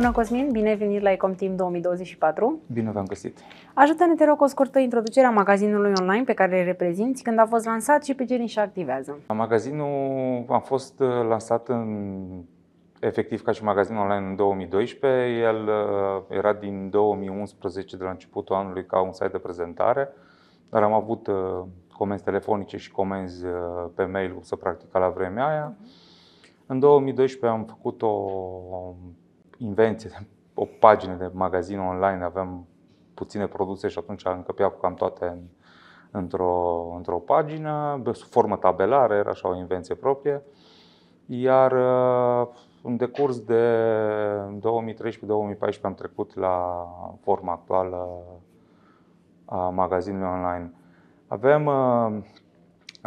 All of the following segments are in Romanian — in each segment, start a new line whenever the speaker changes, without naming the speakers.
Bună, Cosmin! Bine ai venit la Ecom Team 2024!
Bine v-am găsit!
Ajută-ne, te rog, o scurtă introducere a magazinului online pe care îl reprezinți, când a fost lansat și pe ce nișă activează.
Magazinul a fost uh, lansat în efectiv ca și magazin online în 2012. El uh, era din 2011, de la începutul anului, ca un site de prezentare, dar am avut uh, comenzi telefonice și comenzi pe mail să practica la vremea aia. Mhm. În 2012 am făcut o invenție, o pagină de magazin online, aveam puține produse și atunci cu cam toate în, într-o, într-o pagină, sub formă tabelară, era așa o invenție proprie. Iar uh, în decurs de 2013-2014 am trecut la forma actuală a magazinului online. Avem uh,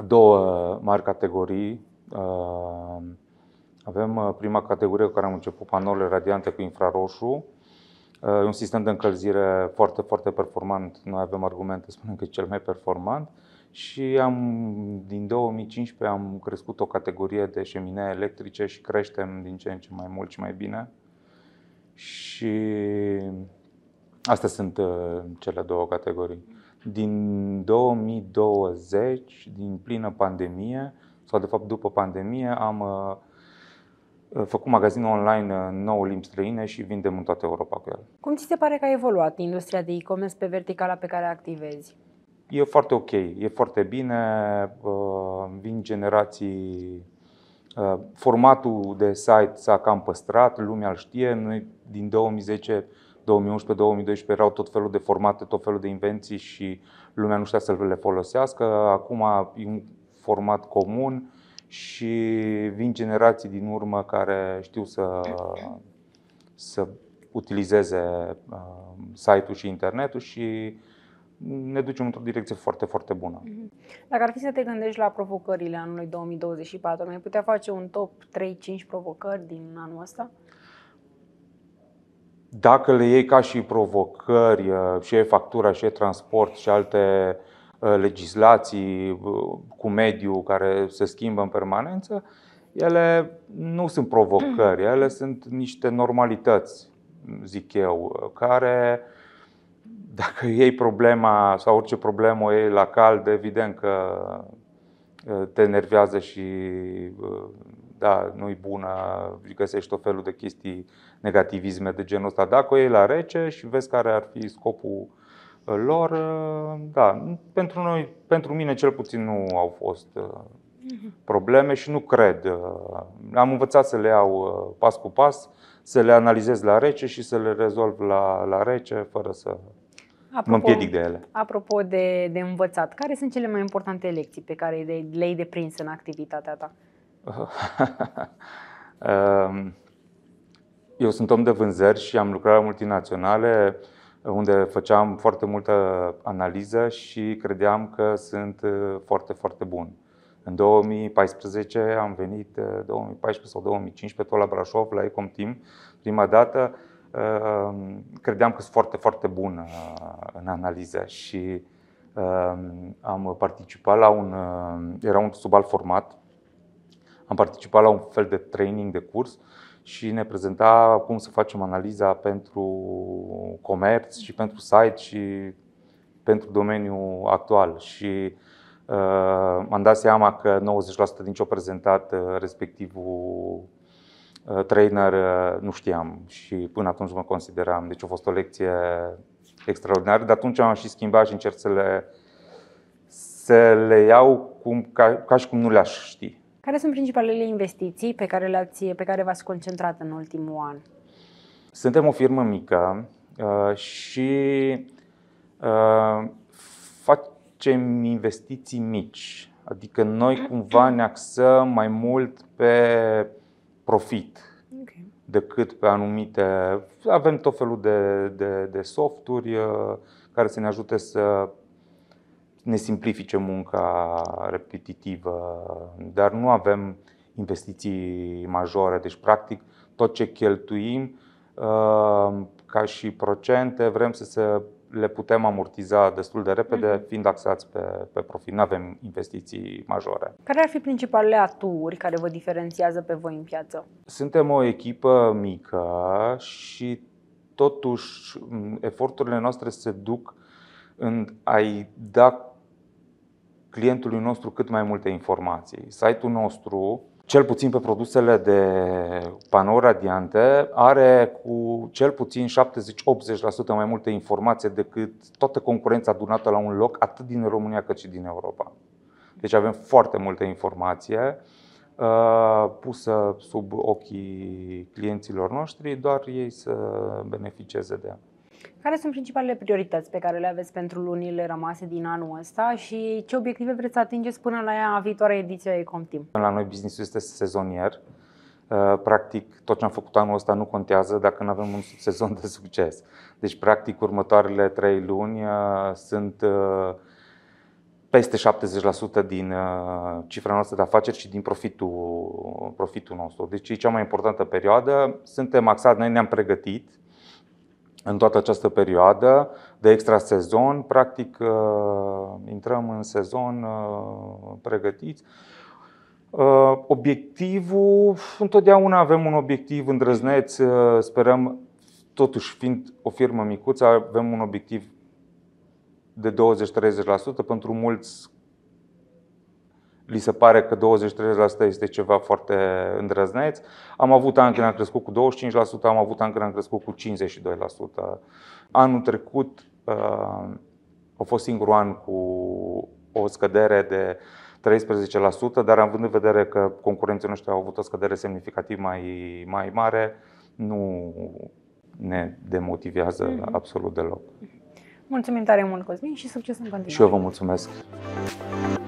două mari categorii uh, avem uh, prima categorie cu care am început, panourile radiante cu infraroșu. Uh, e un sistem de încălzire foarte, foarte performant. Noi avem argumente, spunem că e cel mai performant. Și am, din 2015 am crescut o categorie de șeminee electrice și creștem din ce în ce mai mult și mai bine. Și astea sunt uh, cele două categorii. Din 2020, din plină pandemie, sau de fapt după pandemie, am făcut magazin online în nouă limbi străine și vindem în toată Europa cu el.
Cum ți se pare că a evoluat industria de e-commerce pe verticala pe care activezi?
E foarte ok, e foarte bine, uh, vin generații uh, formatul de site s-a cam păstrat, lumea îl știe. Noi din 2010, 2011, 2012 erau tot felul de formate, tot felul de invenții și lumea nu știa să le folosească. Acum e un format comun și vin generații din urmă care știu să, să utilizeze uh, site-ul și internetul și ne ducem într-o direcție foarte, foarte bună.
Mm-hmm. Dacă ar fi să te gândești la provocările anului 2024, mai putea face un top 3-5 provocări din anul ăsta?
Dacă le iei ca și provocări, uh, și e factura, și e transport, și alte uh, Uh, legislații uh, cu mediul care se schimbă în permanență, ele nu sunt provocări, mm. ele sunt niște normalități, zic eu, care dacă iei problema sau orice problemă o iei la cald, evident că uh, te enervează și da, nu-i bună, găsești tot felul de chestii, negativisme de genul ăsta. Dacă o iei la rece și vezi care ar fi scopul lor, uh, da, pentru noi, pentru mine cel puțin nu au fost uh, mhm. probleme și nu cred. Uh, am învățat să le iau pas cu pas, să le analizez la rece și să le rezolv la, la rece, fără să
apropo, mă împiedic de ele. Apropo de, de învățat, care sunt cele mai importante lecții pe care le-ai deprins în activitatea ta?
Um, eu sunt om de vânzări și am lucrat la multinaționale unde făceam foarte multă analiză și credeam că sunt uh, foarte, foarte bun. În 2014 am venit, 2014 uh, sau 2015, tot la Brașov, la Ecom Team, prima dată. Uh, credeam că sunt foarte, foarte bun în analiză și am participat la un, era un subal format, am participat la un fel de training de curs și ne prezenta cum să facem analiza pentru comerț și pentru site și pentru domeniul actual. Și uh, am dat seama că 90% din ce a prezentat uh, respectivul uh, trainer uh, nu știam și până atunci mă consideram. Deci a fost o lecție extraordinară. De atunci am și schimbat și încerc să le, să le iau cum, ca, ca și cum nu le-aș ști.
Care sunt principalele investiții pe care, le-ați, pe care v-ați concentrat în ultimul an?
Suntem o firmă mică uh, și uh, facem investiții mici. Adică noi mm-hmm. cumva ne axăm mai mult pe profit okay. decât pe anumite. Avem tot felul de, de, de softuri uh, care să ne ajute să ne simplifice munca repetitivă, dar nu avem investiții majore. Deci, practic, tot ce cheltuim uh, ca și procente, vrem să se le putem amortiza destul de repede, mhm. fiind axați pe, pe profit. Nu avem investiții majore.
Care ar fi principalele aturi care vă diferențiază pe voi în piață?
Suntem o echipă mică și totuși eforturile noastre se duc în a-i da clientului nostru cât mai multe informații. Site-ul nostru, cel puțin pe produsele de panou radiante, are cu cel puțin 70-80% mai multe informații decât toată concurența adunată la un loc, atât din România cât și din Europa. Deci avem foarte multe informație uh, pusă sub ochii clienților noștri, doar ei să beneficieze de ea.
Care sunt principalele priorități pe care le aveți pentru lunile rămase din anul ăsta și ce obiective vreți să atingeți până la ea viitoarea ediție a Ecomtim?
La noi business este sezonier. Uh, practic, tot ce am făcut anul ăsta nu contează dacă nu avem un sezon de succes. Deci, practic, următoarele trei luni uh, sunt uh, peste 70% din cifra noastră de afaceri și din profitul, profitul nostru. Deci e cea mai importantă perioadă. Suntem axat, noi ne-am pregătit, în toată această perioadă de extra sezon. Practic, uh, intrăm în sezon uh, pregătiți. Uh, obiectivul, întotdeauna avem un obiectiv îndrăzneț, sperăm, totuși fiind o firmă micuță, avem un obiectiv de 20-30%, pentru mulți li se pare că 20-30% este ceva foarte îndrăzneț. Am avut ani când am crescut cu 25%, am avut ani când am crescut cu 52%. Anul trecut uh, a fost singurul an cu o scădere de 13%, dar având în vedere că concurenții noștri au avut o scădere semnificativ mai, mai mare, nu ne demotivează mm-hmm. absolut deloc.
Mulțumim tare mult, Cosmin, și succes în
continuare. Și eu vă mulțumesc.